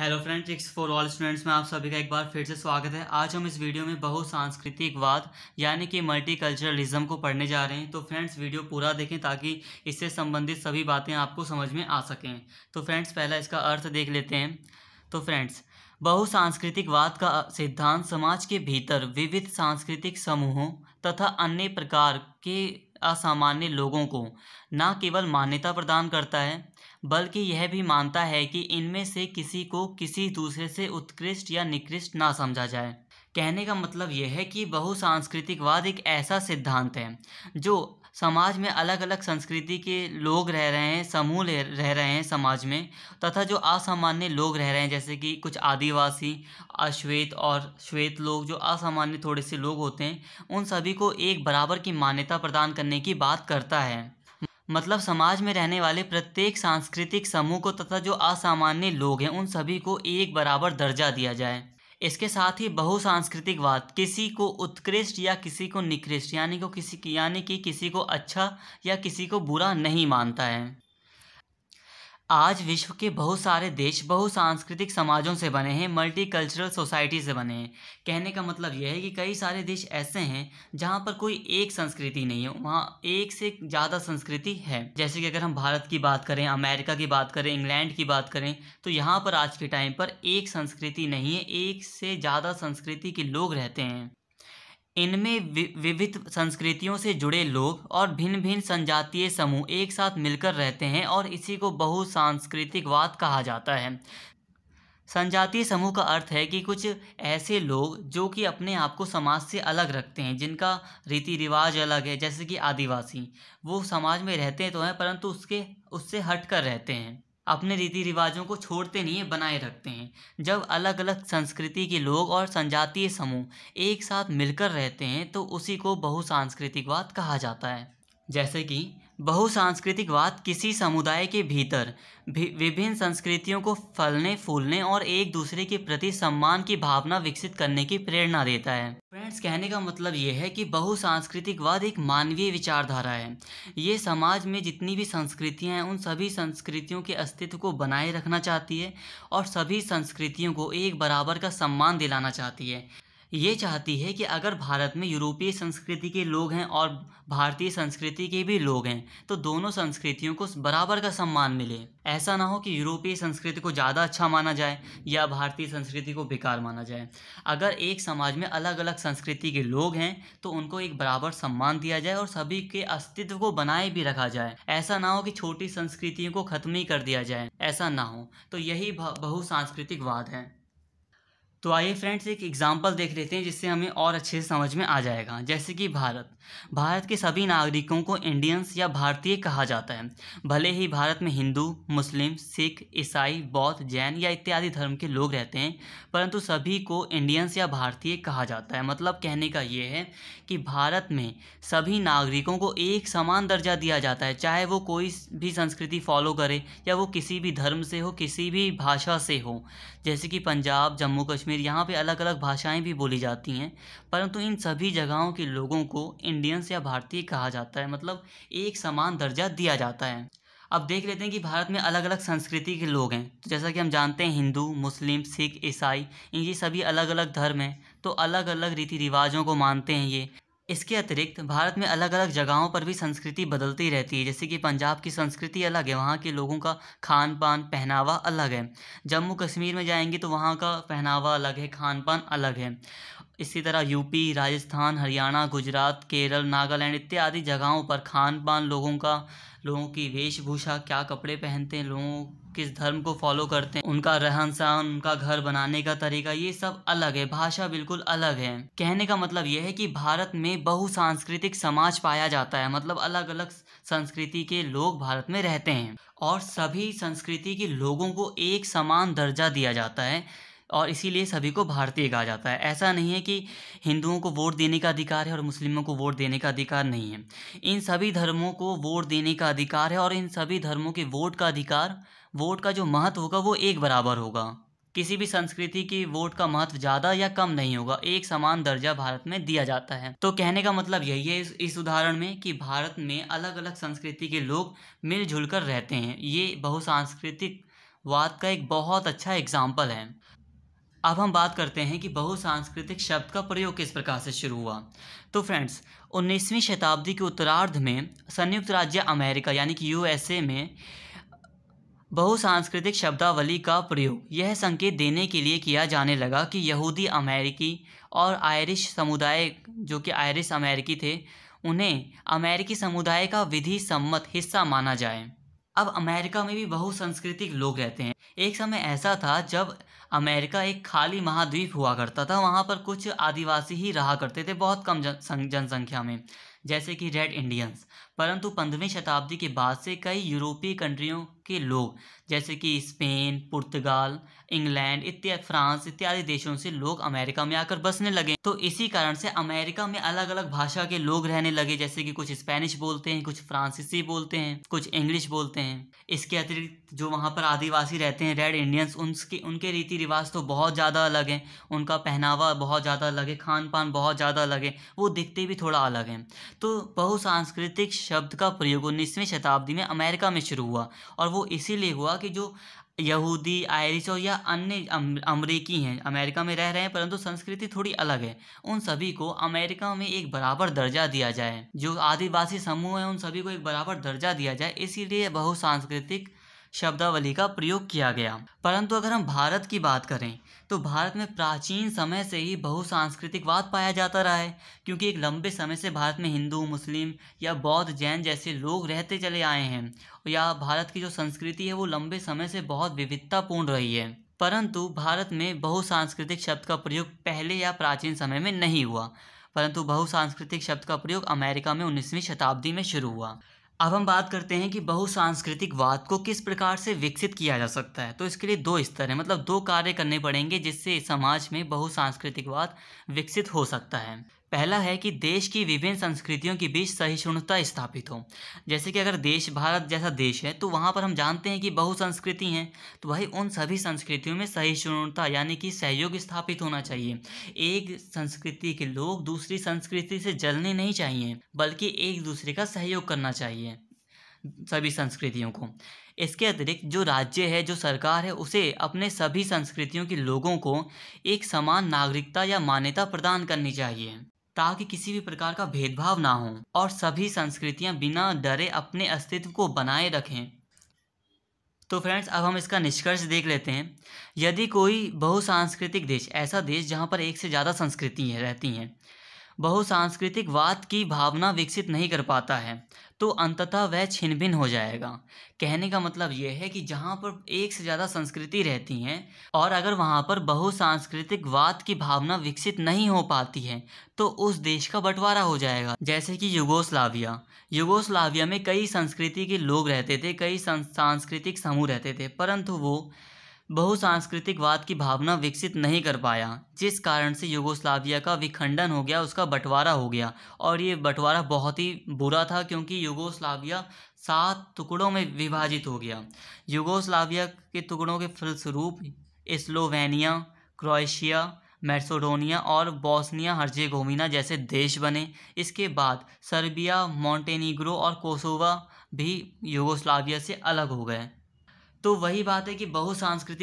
hello friend tricks for all students में आप सभी का एक बार फिर से स्वागत है आज हम इस वीडियो में बहु वाद यानी कि मल्टी कल्चरलिज्म को पढ़ने जा रहे हैं तो फ्रेंड्स वीडियो पूरा देखें ताकि इससे संबंधित सभी बातें आपको समझ में आ सकें तो फ्रेंड्स पहला इसका अर्थ देख लेते हैं तो फ्रेंड्स बहु वाद का सिद्धांत समाज के भीतर विविध सांस्कृतिक समूहों तथा अन्य प्रकार के असामान्य लोगों को न केवल मान्यता प्रदान करता है बल्कि यह भी मानता है कि इनमें से किसी को किसी दूसरे से उत्कृष्ट या निकृष्ट ना समझा जाए कहने का मतलब यह है कि बहुसांस्कृतिकवाद एक ऐसा सिद्धांत है जो समाज में अलग अलग संस्कृति के लोग रह रहे हैं समूह रह रहे हैं समाज में तथा जो असामान्य लोग रह रहे हैं जैसे कि कुछ आदिवासी अश्वेत और श्वेत लोग जो असामान्य थोड़े से लोग होते हैं उन सभी को एक बराबर की मान्यता प्रदान करने की बात करता है मतलब समाज में रहने वाले प्रत्येक सांस्कृतिक समूह को तथा जो असामान्य लोग हैं उन सभी को एक बराबर दर्जा दिया जाए इसके साथ ही बहुसांस्कृतिकवाद किसी को उत्कृष्ट या किसी को निकृष्ट यानी को किसी यानी कि किसी को अच्छा या किसी को बुरा नहीं मानता है आज विश्व के बहुत सारे देश बहुसांस्कृतिक समाजों से बने हैं मल्टी कल्चरल सोसाइटी से बने हैं कहने का मतलब यह है कि कई सारे देश ऐसे हैं जहाँ पर कोई एक संस्कृति नहीं है वहाँ एक से ज़्यादा संस्कृति है जैसे कि अगर हम भारत की बात करें अमेरिका की बात करें इंग्लैंड की बात करें तो यहाँ पर आज के टाइम पर एक संस्कृति नहीं है एक से ज़्यादा संस्कृति के लोग रहते हैं इनमें विविध संस्कृतियों से जुड़े लोग और भिन्न भिन्न संजातीय समूह एक साथ मिलकर रहते हैं और इसी को बहु वाद कहा जाता है संजातीय समूह का अर्थ है कि कुछ ऐसे लोग जो कि अपने आप को समाज से अलग रखते हैं जिनका रीति रिवाज अलग है जैसे कि आदिवासी वो समाज में रहते तो हैं परंतु उसके उससे हट कर रहते हैं अपने रीति रिवाजों को छोड़ते नहीं बनाए रखते हैं जब अलग अलग संस्कृति के लोग और जनजातीय समूह एक साथ मिलकर रहते हैं तो उसी को बहुसांस्कृतिकवाद कहा जाता है जैसे कि बहुसांस्कृतिकवाद किसी समुदाय के भीतर विभिन्न संस्कृतियों को फलने फूलने और एक दूसरे के प्रति सम्मान की भावना विकसित करने की प्रेरणा देता है फ्रेंड्स कहने का मतलब ये है कि बहुसांस्कृतिकवाद एक मानवीय विचारधारा है ये समाज में जितनी भी संस्कृतियाँ हैं उन सभी संस्कृतियों के अस्तित्व को बनाए रखना चाहती है और सभी संस्कृतियों को एक बराबर का सम्मान दिलाना चाहती है ये चाहती है कि अगर भारत में यूरोपीय संस्कृति के लोग हैं और भारतीय संस्कृति के भी लोग हैं तो दोनों संस्कृतियों को बराबर का सम्मान मिले ऐसा ना हो कि यूरोपीय संस्कृति को ज़्यादा अच्छा माना जाए या भारतीय संस्कृति को बेकार माना जाए अगर एक समाज में अलग अलग संस्कृति के लोग हैं तो उनको एक बराबर सम्मान दिया जाए और सभी के अस्तित्व को बनाए भी रखा जाए ऐसा ना हो कि छोटी संस्कृतियों को ख़त्म ही कर दिया जाए ऐसा ना हो तो यही वाद है तो आइए फ्रेंड्स एक एग्जाम्पल देख लेते हैं जिससे हमें और अच्छे से समझ में आ जाएगा जैसे कि भारत भारत के सभी नागरिकों को इंडियंस या भारतीय कहा जाता है भले ही भारत में हिंदू मुस्लिम सिख ईसाई बौद्ध जैन या इत्यादि धर्म के लोग रहते हैं परंतु सभी को इंडियंस या भारतीय कहा जाता है मतलब कहने का ये है कि भारत में सभी नागरिकों को एक समान दर्जा दिया जाता है चाहे वो कोई भी संस्कृति फॉलो करे या वो किसी भी धर्म से हो किसी भी भाषा से हो जैसे कि पंजाब जम्मू कश्मीर कश्मीर यहाँ पे अलग अलग भाषाएं भी बोली जाती हैं परंतु इन सभी जगहों के लोगों को इंडियंस या भारतीय कहा जाता है मतलब एक समान दर्जा दिया जाता है अब देख लेते हैं कि भारत में अलग अलग संस्कृति के लोग हैं तो जैसा कि हम जानते हैं हिंदू मुस्लिम सिख ईसाई इनकी सभी अलग अलग धर्म हैं तो अलग अलग रीति रिवाजों को मानते हैं ये इसके अतिरिक्त भारत में अलग अलग जगहों पर भी संस्कृति बदलती रहती है जैसे कि पंजाब की संस्कृति अलग है वहाँ के लोगों का खान पान पहनावा अलग है जम्मू कश्मीर में जाएंगे तो वहाँ का पहनावा अलग है खान पान अलग है इसी तरह यूपी राजस्थान हरियाणा गुजरात केरल नागालैंड इत्यादि जगहों पर खान पान लोगों का लोगों की वेशभूषा क्या कपड़े पहनते हैं लोगों किस धर्म को फॉलो करते हैं उनका रहन सहन उनका घर बनाने का तरीका ये सब अलग है भाषा बिल्कुल अलग है कहने का मतलब यह है कि भारत में बहु सांस्कृतिक समाज पाया जाता है मतलब अलग अलग संस्कृति के लोग भारत में रहते हैं और सभी संस्कृति के लोगों को एक समान दर्जा दिया जाता है और इसीलिए सभी को भारतीय कहा जाता है ऐसा नहीं है कि हिंदुओं को वोट देने का अधिकार है और मुस्लिमों को वोट देने का अधिकार नहीं है इन सभी धर्मों को वोट देने का अधिकार है और इन सभी धर्मों के वोट का अधिकार वोट का जो महत्व होगा वो एक बराबर होगा किसी भी संस्कृति की वोट का महत्व ज़्यादा या कम नहीं होगा एक समान दर्जा भारत में दिया जाता है तो कहने का मतलब यही है इस, इस उदाहरण में कि भारत में अलग अलग संस्कृति के लोग मिलजुल कर रहते हैं ये बहुसांस्कृतिक वाद का एक बहुत अच्छा एग्जाम्पल है अब हम बात करते हैं कि बहुसांस्कृतिक शब्द का प्रयोग किस प्रकार से शुरू हुआ तो फ्रेंड्स 19वीं शताब्दी के उत्तरार्ध में संयुक्त राज्य अमेरिका यानी कि यूएसए में बहुसांस्कृतिक शब्दावली का प्रयोग यह संकेत देने के लिए किया जाने लगा कि यहूदी अमेरिकी और आयरिश समुदाय जो कि आयरिश अमेरिकी थे उन्हें अमेरिकी समुदाय का विधि सम्मत हिस्सा माना जाए अब अमेरिका में भी बहुसांस्कृतिक लोग रहते हैं एक समय ऐसा था जब अमेरिका एक खाली महाद्वीप हुआ करता था वहाँ पर कुछ आदिवासी ही रहा करते थे बहुत कम जनसंख्या में जैसे कि रेड इंडियंस परंतु पंद्रहवीं शताब्दी के बाद से कई यूरोपीय कंट्रियों के लोग जैसे कि स्पेन पुर्तगाल इंग्लैंड इत्यादि फ्रांस इत्यादि देशों से लोग अमेरिका में आकर बसने लगे तो इसी कारण से अमेरिका में अलग अलग भाषा के लोग रहने लगे जैसे कि कुछ स्पेनिश बोलते हैं कुछ फ्रांसीसी बोलते हैं कुछ इंग्लिश बोलते हैं इसके अतिरिक्त जो वहाँ पर आदिवासी रहते हैं रेड इंडियंस उनके उनके रीति रिवाज तो बहुत ज़्यादा अलग हैं उनका पहनावा बहुत ज़्यादा अलग है खान पान बहुत ज़्यादा अलग है वो दिखते भी थोड़ा अलग हैं तो बहुसांस्कृतिक शब्द का प्रयोग उन्नीसवीं शताब्दी में अमेरिका में शुरू हुआ और वो इसीलिए हुआ कि जो यहूदी आयरिश और या अन्य अमरीकी हैं अमेरिका में रह रहे हैं परंतु संस्कृति थोड़ी अलग है उन सभी को अमेरिका में एक बराबर दर्जा दिया जाए जो आदिवासी समूह हैं उन सभी को एक बराबर दर्जा दिया जाए इसीलिए बहुसांस्कृतिक शब्दावली का प्रयोग किया गया परंतु अगर हम भारत की बात करें तो भारत में प्राचीन समय से ही बहुसांस्कृतिकवाद पाया जाता रहा है क्योंकि एक लंबे समय से भारत में हिंदू मुस्लिम या बौद्ध जैन जैसे लोग रहते चले आए हैं या भारत की जो संस्कृति है वो लंबे समय से बहुत विविधतापूर्ण रही है परंतु भारत में बहुसांस्कृतिक शब्द का प्रयोग पहले या प्राचीन समय में नहीं हुआ परंतु बहुसांस्कृतिक शब्द का प्रयोग अमेरिका में उन्नीसवीं शताब्दी में शुरू हुआ अब हम बात करते हैं कि बहुसांस्कृतिक वाद को किस प्रकार से विकसित किया जा सकता है तो इसके लिए दो स्तर हैं मतलब दो कार्य करने पड़ेंगे जिससे समाज में बहुसांस्कृतिक वाद विकसित हो सकता है पहला है कि देश की विभिन्न संस्कृतियों के बीच सहिष्णुता स्थापित हो जैसे कि अगर देश भारत जैसा देश है तो वहाँ पर हम जानते हैं कि बहु संस्कृति हैं तो भाई उन सभी संस्कृतियों में सहिष्णुता यानी कि सहयोग स्थापित होना चाहिए एक संस्कृति के लोग दूसरी संस्कृति से जलने नहीं चाहिए बल्कि एक दूसरे का सहयोग करना चाहिए सभी संस्कृतियों को इसके अतिरिक्त जो राज्य है जो सरकार है उसे अपने सभी संस्कृतियों के लोगों को एक समान नागरिकता या मान्यता प्रदान करनी चाहिए ताकि किसी भी प्रकार का भेदभाव ना हो और सभी संस्कृतियाँ बिना डरे अपने अस्तित्व को बनाए रखें तो फ्रेंड्स अब हम इसका निष्कर्ष देख लेते हैं यदि कोई बहुसांस्कृतिक देश ऐसा देश जहाँ पर एक से ज़्यादा संस्कृतियाँ रहती हैं वाद की भावना विकसित नहीं कर पाता है तो अंततः वह छिन भिन हो जाएगा कहने का मतलब यह है कि जहाँ पर एक से ज़्यादा संस्कृति रहती हैं और अगर वहाँ पर वाद की भावना विकसित नहीं हो पाती है तो उस देश का बंटवारा हो जाएगा जैसे कि युगोस्लाविया युगोस्लाविया में कई संस्कृति के लोग रहते थे कई सांस्कृतिक समूह रहते थे परंतु वो बहुसांस्कृतिकवाद की भावना विकसित नहीं कर पाया जिस कारण से युगोस्लाविया का विखंडन हो गया उसका बंटवारा हो गया और ये बंटवारा बहुत ही बुरा था क्योंकि युगोस्लाविया सात टुकड़ों में विभाजित हो गया युगोस्लाविया के टुकड़ों के फलस्वरूप स्लोवेनिया क्रोएशिया मैसोडोनिया और बोस्निया हर्जेगोविना जैसे देश बने इसके बाद सर्बिया मॉन्टेनिग्रो और कोसोवा भी युगोस्लाविया से अलग हो गए तो वही बात है कि बहु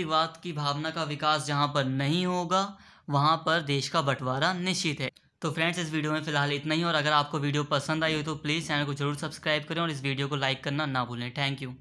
वाद की भावना का विकास जहाँ पर नहीं होगा वहाँ पर देश का बंटवारा निश्चित है तो फ्रेंड्स इस वीडियो में फिलहाल इतना ही और अगर आपको वीडियो पसंद आई हो तो प्लीज़ चैनल को जरूर सब्सक्राइब करें और इस वीडियो को लाइक करना ना भूलें थैंक यू